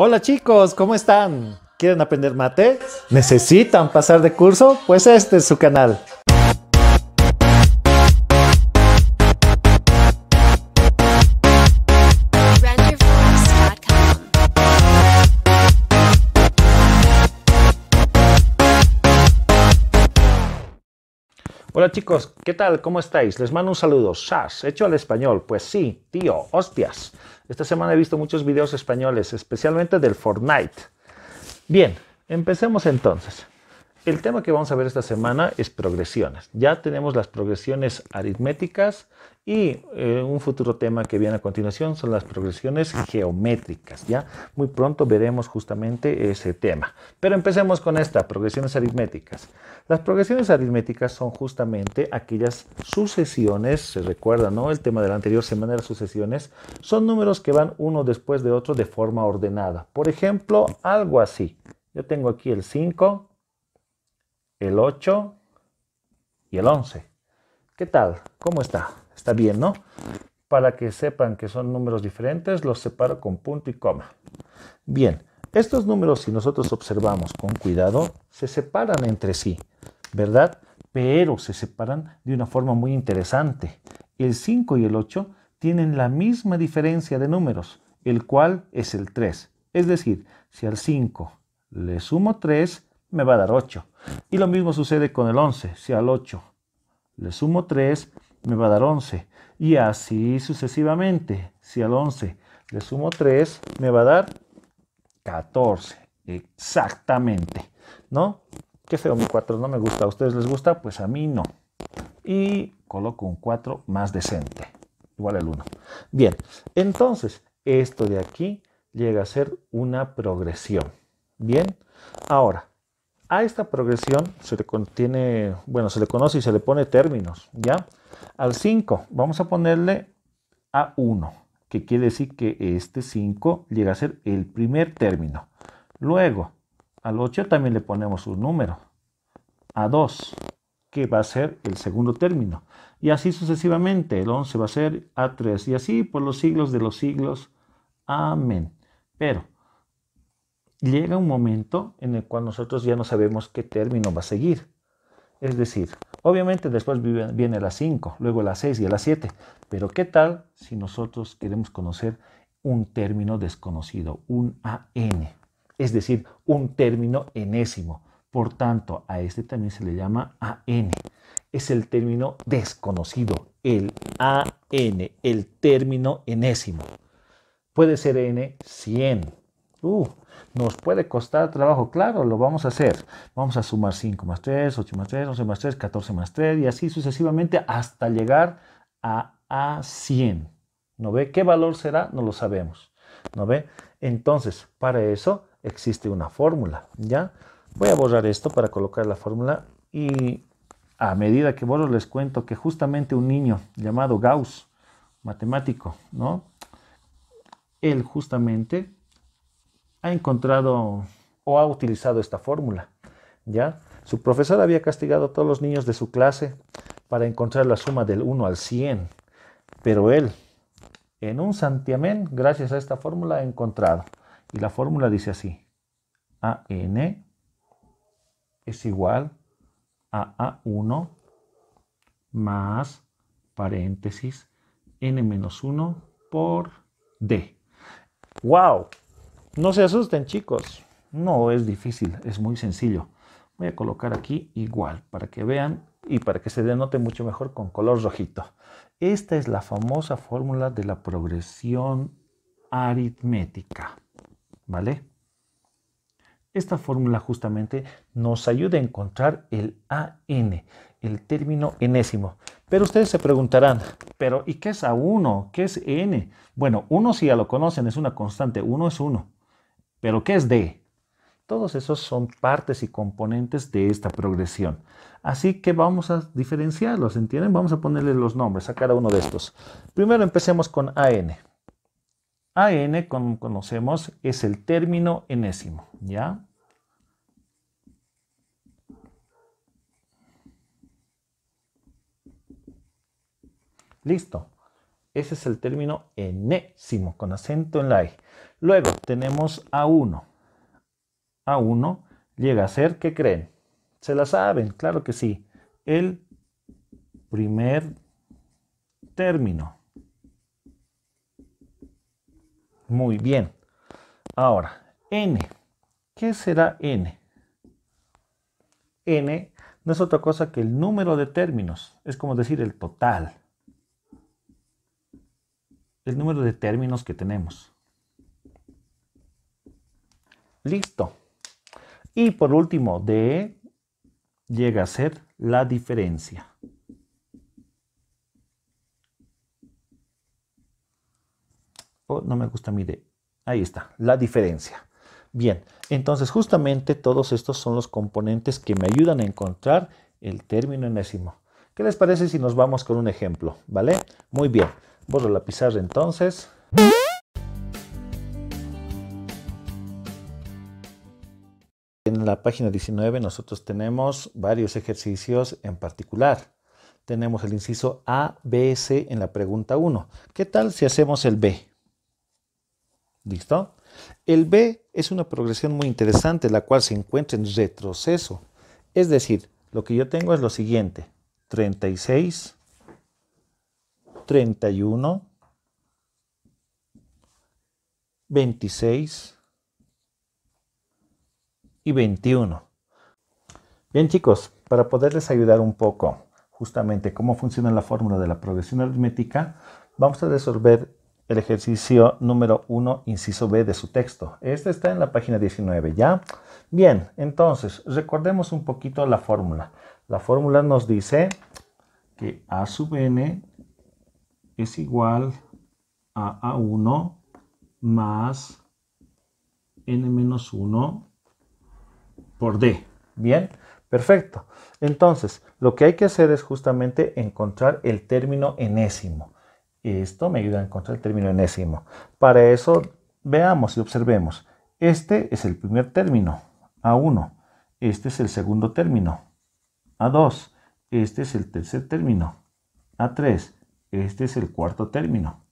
Hola chicos, ¿cómo están? ¿Quieren aprender mate? ¿Necesitan pasar de curso? Pues este es su canal. Hola chicos, ¿qué tal? ¿Cómo estáis? Les mando un saludo. ¿Sas? ¿Hecho al español? Pues sí, tío, hostias. Esta semana he visto muchos videos españoles, especialmente del Fortnite. Bien, empecemos entonces. El tema que vamos a ver esta semana es progresiones. Ya tenemos las progresiones aritméticas y eh, un futuro tema que viene a continuación son las progresiones geométricas. Ya muy pronto veremos justamente ese tema. Pero empecemos con esta, progresiones aritméticas. Las progresiones aritméticas son justamente aquellas sucesiones, se recuerda, ¿no? El tema de la anterior semana de las sucesiones, son números que van uno después de otro de forma ordenada. Por ejemplo, algo así. Yo tengo aquí el 5, el 8 y el 11. ¿Qué tal? ¿Cómo está? Está bien, ¿no? Para que sepan que son números diferentes, los separo con punto y coma. Bien, estos números, si nosotros observamos con cuidado, se separan entre sí, ¿verdad? Pero se separan de una forma muy interesante. El 5 y el 8 tienen la misma diferencia de números, el cual es el 3. Es decir, si al 5 le sumo 3, me va a dar 8. Y lo mismo sucede con el 11. Si al 8 le sumo 3, me va a dar 11. Y así sucesivamente. Si al 11 le sumo 3, me va a dar 14. Exactamente. ¿No? Qué feo mi 4, no me gusta. ¿A ustedes les gusta? Pues a mí no. Y coloco un 4 más decente. Igual el 1. Bien, entonces esto de aquí llega a ser una progresión. Bien, ahora a esta progresión se le contiene, bueno, se le conoce y se le pone términos, ¿ya? Al 5 vamos a ponerle A1, que quiere decir que este 5 llega a ser el primer término. Luego, al 8 también le ponemos un número, A2, que va a ser el segundo término. Y así sucesivamente, el 11 va a ser A3, y así por los siglos de los siglos. Amén. Pero llega un momento en el cual nosotros ya no sabemos qué término va a seguir. Es decir, obviamente después viene la 5, luego la 6 y la 7, pero ¿qué tal si nosotros queremos conocer un término desconocido, un AN? Es decir, un término enésimo. Por tanto, a este también se le llama AN. Es el término desconocido, el AN, el término enésimo. Puede ser N 100, Uh, nos puede costar trabajo, claro, lo vamos a hacer. Vamos a sumar 5 más 3, 8 más 3, 11 más 3, 14 más 3 y así sucesivamente hasta llegar a A100. ¿No ve? ¿Qué valor será? No lo sabemos. ¿No ve? Entonces, para eso existe una fórmula, ¿ya? Voy a borrar esto para colocar la fórmula y a medida que borro les cuento que justamente un niño llamado Gauss, matemático, ¿no? Él justamente ha encontrado o ha utilizado esta fórmula. ¿ya? Su profesor había castigado a todos los niños de su clase para encontrar la suma del 1 al 100, pero él, en un santiamén, gracias a esta fórmula, ha encontrado. Y la fórmula dice así, AN es igual a A1 más paréntesis n 1 por D. ¡Wow! No se asusten chicos, no es difícil, es muy sencillo. Voy a colocar aquí igual para que vean y para que se denote mucho mejor con color rojito. Esta es la famosa fórmula de la progresión aritmética, ¿vale? Esta fórmula justamente nos ayuda a encontrar el AN, el término enésimo. Pero ustedes se preguntarán, pero ¿y qué es A1? ¿Qué es N? Bueno, 1 si ya lo conocen, es una constante, 1 es 1. ¿Pero qué es D? Todos esos son partes y componentes de esta progresión. Así que vamos a diferenciarlos, ¿entienden? Vamos a ponerle los nombres a cada uno de estos. Primero empecemos con AN. AN, como conocemos, es el término enésimo, ¿ya? Listo. Ese es el término enésimo, con acento en la E. Luego tenemos A1. A1 llega a ser, ¿qué creen? Se la saben, claro que sí. El primer término. Muy bien. Ahora, n. ¿Qué será n? n no es otra cosa que el número de términos, es como decir el total. El número de términos que tenemos. Listo. Y por último, DE llega a ser la diferencia. Oh, no me gusta mi D. Ahí está, la diferencia. Bien, entonces justamente todos estos son los componentes que me ayudan a encontrar el término enésimo. ¿Qué les parece si nos vamos con un ejemplo? ¿Vale? Muy bien, borro la pizarra entonces. En la página 19 nosotros tenemos varios ejercicios en particular. Tenemos el inciso A, B, C en la pregunta 1. ¿Qué tal si hacemos el B? ¿Listo? El B es una progresión muy interesante, la cual se encuentra en retroceso. Es decir, lo que yo tengo es lo siguiente. 36, 31, 26, 21. Bien chicos, para poderles ayudar un poco justamente cómo funciona la fórmula de la progresión aritmética, vamos a resolver el ejercicio número 1, inciso B de su texto. Este está en la página 19, ¿ya? Bien, entonces, recordemos un poquito la fórmula. La fórmula nos dice que A sub n es igual a A1 más n menos 1 por D. Bien, perfecto. Entonces, lo que hay que hacer es justamente encontrar el término enésimo. Esto me ayuda a encontrar el término enésimo. Para eso, veamos y observemos. Este es el primer término, A1. Este es el segundo término, A2. Este es el tercer término, A3. Este es el cuarto término,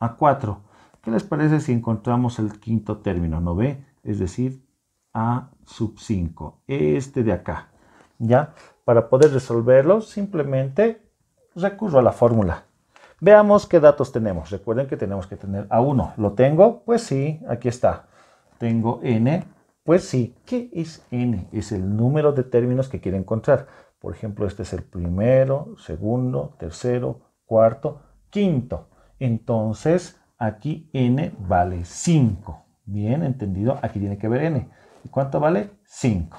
A4. ¿Qué les parece si encontramos el quinto término? ¿No ve? Es decir, a sub 5, este de acá. ¿Ya? Para poder resolverlo, simplemente recurro a la fórmula. Veamos qué datos tenemos. Recuerden que tenemos que tener A1. ¿Lo tengo? Pues sí, aquí está. ¿Tengo N? Pues sí. ¿Qué es N? Es el número de términos que quiere encontrar. Por ejemplo, este es el primero, segundo, tercero, cuarto, quinto. Entonces, aquí N vale 5. Bien, entendido. Aquí tiene que ver N. ¿Cuánto vale? 5.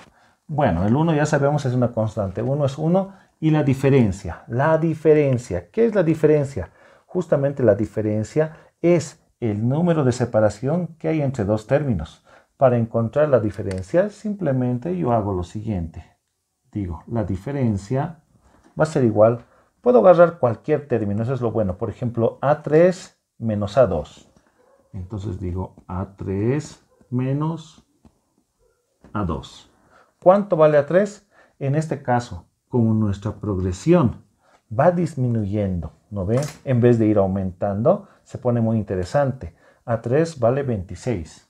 Bueno, el 1 ya sabemos es una constante. 1 es 1 y la diferencia. La diferencia. ¿Qué es la diferencia? Justamente la diferencia es el número de separación que hay entre dos términos. Para encontrar la diferencia, simplemente yo hago lo siguiente. Digo, la diferencia va a ser igual. Puedo agarrar cualquier término, eso es lo bueno. Por ejemplo, A3 menos A2. Entonces digo A3 menos a 2. ¿Cuánto vale a 3? En este caso, como nuestra progresión va disminuyendo, ¿no ve? En vez de ir aumentando, se pone muy interesante. A 3 vale 26.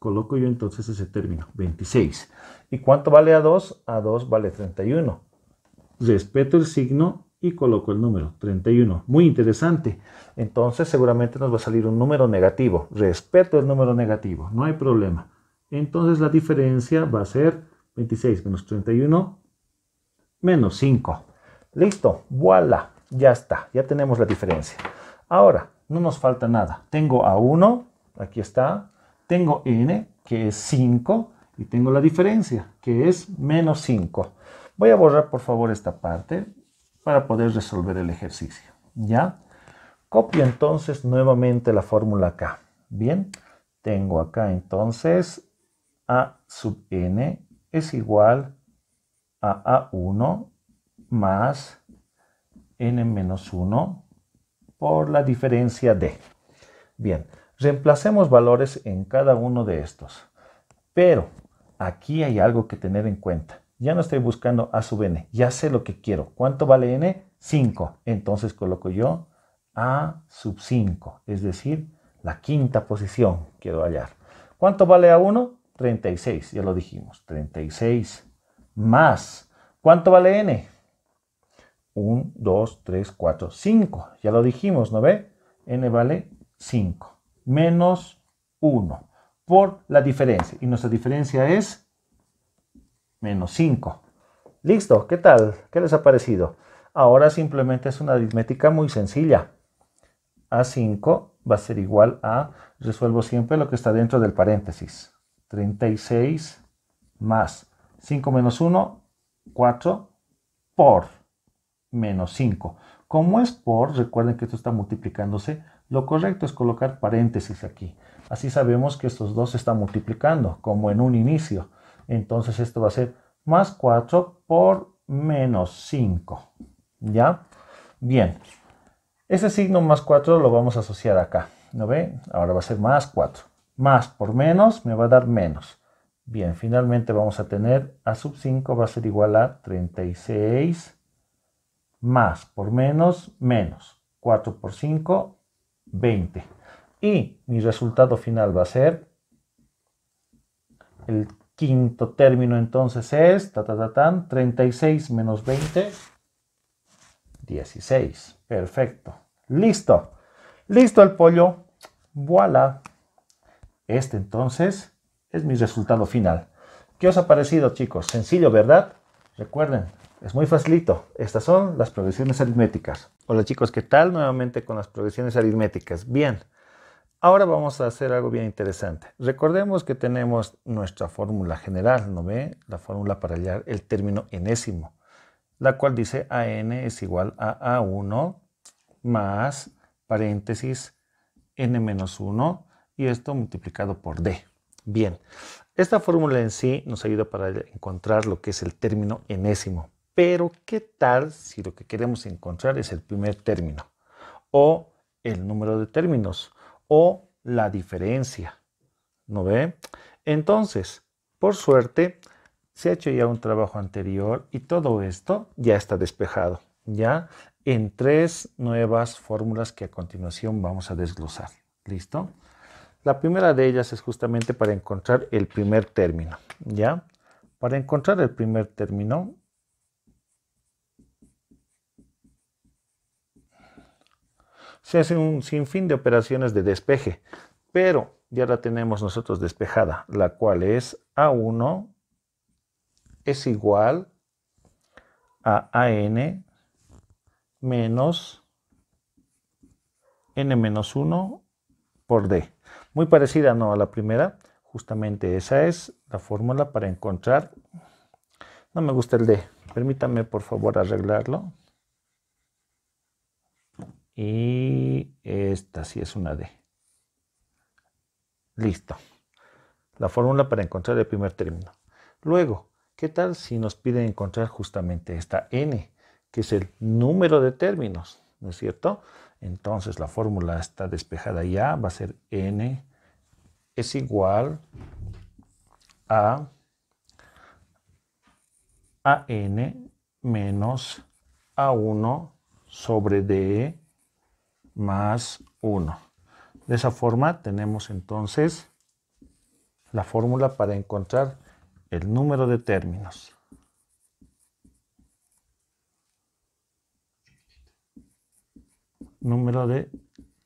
Coloco yo entonces ese término, 26. ¿Y cuánto vale a 2? A 2 vale 31. Respeto el signo y coloco el número, 31. Muy interesante. Entonces seguramente nos va a salir un número negativo. Respeto el número negativo, no hay problema. Entonces la diferencia va a ser 26 menos 31 menos 5. Listo, voila, ya está, ya tenemos la diferencia. Ahora, no nos falta nada. Tengo a 1, aquí está, tengo n, que es 5, y tengo la diferencia, que es menos 5. Voy a borrar por favor esta parte para poder resolver el ejercicio. ¿Ya? Copio entonces nuevamente la fórmula acá. Bien, tengo acá entonces a sub n es igual a A1 más n menos 1 por la diferencia D. Bien, reemplacemos valores en cada uno de estos. Pero aquí hay algo que tener en cuenta. Ya no estoy buscando A sub n, ya sé lo que quiero. ¿Cuánto vale n? 5. Entonces coloco yo A sub 5, es decir, la quinta posición quiero hallar. ¿Cuánto vale A1? 36, ya lo dijimos, 36 más. ¿Cuánto vale n? 1, 2, 3, 4, 5. Ya lo dijimos, ¿no ve? n vale 5 menos 1 por la diferencia. Y nuestra diferencia es menos 5. Listo, ¿qué tal? ¿Qué les ha parecido? Ahora simplemente es una aritmética muy sencilla. A5 va a ser igual a, resuelvo siempre lo que está dentro del paréntesis. 36 más 5 menos 1, 4 por menos 5. Como es por, recuerden que esto está multiplicándose, lo correcto es colocar paréntesis aquí. Así sabemos que estos dos se están multiplicando, como en un inicio. Entonces esto va a ser más 4 por menos 5. ¿Ya? Bien. Ese signo más 4 lo vamos a asociar acá. ¿No ven? Ahora va a ser más 4 más por menos me va a dar menos. Bien, finalmente vamos a tener a sub 5 va a ser igual a 36 más por menos, menos. 4 por 5, 20. Y mi resultado final va a ser, el quinto término entonces es, 36 menos 20, 16. Perfecto. Listo. Listo el pollo. Voilà. Este entonces es mi resultado final. ¿Qué os ha parecido chicos? Sencillo, ¿verdad? Recuerden, es muy facilito. Estas son las progresiones aritméticas. Hola chicos, ¿qué tal? Nuevamente con las progresiones aritméticas. Bien, ahora vamos a hacer algo bien interesante. Recordemos que tenemos nuestra fórmula general, ¿no ve? La fórmula para hallar el término enésimo, la cual dice AN es igual a A1 más paréntesis N menos 1 y esto multiplicado por D. Bien, esta fórmula en sí nos ayuda para encontrar lo que es el término enésimo. Pero, ¿qué tal si lo que queremos encontrar es el primer término? O el número de términos, o la diferencia. ¿No ve? Entonces, por suerte, se ha hecho ya un trabajo anterior y todo esto ya está despejado, ¿ya? En tres nuevas fórmulas que a continuación vamos a desglosar. ¿Listo? La primera de ellas es justamente para encontrar el primer término, ¿ya? Para encontrar el primer término, se hace un sinfín de operaciones de despeje, pero ya la tenemos nosotros despejada, la cual es A1 es igual a AN menos N menos 1 por D. Muy parecida, ¿no? A la primera. Justamente esa es la fórmula para encontrar. No me gusta el D. Permítame, por favor, arreglarlo. Y esta sí es una D. Listo. La fórmula para encontrar el primer término. Luego, ¿qué tal si nos piden encontrar justamente esta n, que es el número de términos? ¿No es cierto? Entonces la fórmula está despejada ya, va a ser n es igual a n menos A1 sobre d más 1. De esa forma tenemos entonces la fórmula para encontrar el número de términos. número de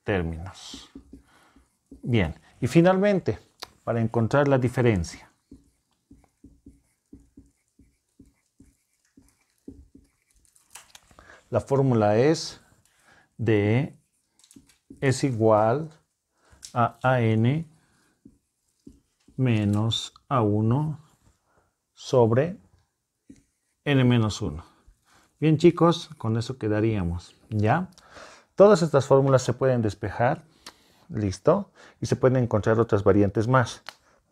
términos. Bien, y finalmente, para encontrar la diferencia. La fórmula es de es igual a AN menos A1 sobre N menos 1. Bien chicos, con eso quedaríamos, ¿ya? Todas estas fórmulas se pueden despejar, listo, y se pueden encontrar otras variantes más,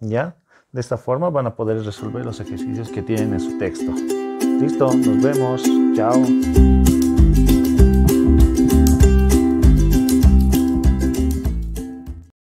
¿ya? De esta forma van a poder resolver los ejercicios que tienen en su texto. Listo, nos vemos, chao.